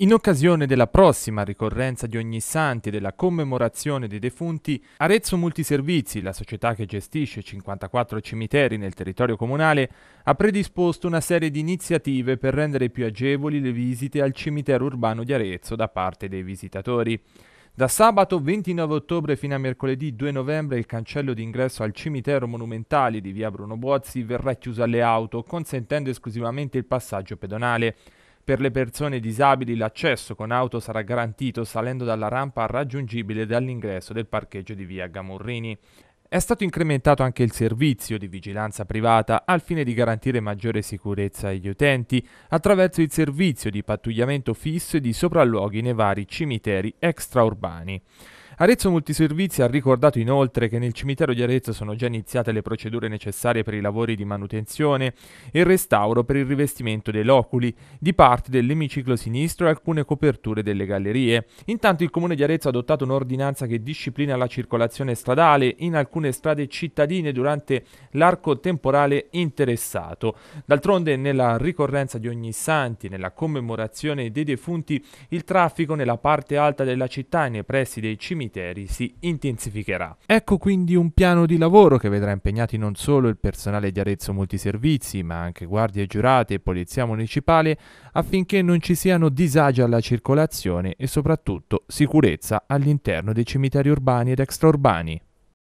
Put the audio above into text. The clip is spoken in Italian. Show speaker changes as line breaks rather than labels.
In occasione della prossima ricorrenza di Ogni Santi e della commemorazione dei defunti, Arezzo Multiservizi, la società che gestisce 54 cimiteri nel territorio comunale, ha predisposto una serie di iniziative per rendere più agevoli le visite al cimitero urbano di Arezzo da parte dei visitatori. Da sabato 29 ottobre fino a mercoledì 2 novembre il cancello d'ingresso al cimitero monumentale di via Bruno Bozzi verrà chiuso alle auto, consentendo esclusivamente il passaggio pedonale. Per le persone disabili l'accesso con auto sarà garantito salendo dalla rampa raggiungibile dall'ingresso del parcheggio di via Gamurrini. È stato incrementato anche il servizio di vigilanza privata al fine di garantire maggiore sicurezza agli utenti attraverso il servizio di pattugliamento fisso e di sopralluoghi nei vari cimiteri extraurbani. Arezzo Multiservizi ha ricordato inoltre che nel cimitero di Arezzo sono già iniziate le procedure necessarie per i lavori di manutenzione e il restauro per il rivestimento dei loculi, di parte dell'emiciclo sinistro e alcune coperture delle gallerie. Intanto il comune di Arezzo ha adottato un'ordinanza che disciplina la circolazione stradale in alcune strade cittadine durante l'arco temporale interessato. D'altronde nella ricorrenza di ogni santi, nella commemorazione dei defunti, il traffico nella parte alta della città e nei pressi dei cimiteri cimiteri si intensificherà. Ecco quindi un piano di lavoro che vedrà impegnati non solo il personale di Arezzo Multiservizi, ma anche guardie giurate e polizia municipale affinché non ci siano disagi alla circolazione e soprattutto sicurezza all'interno dei cimiteri urbani ed extraurbani.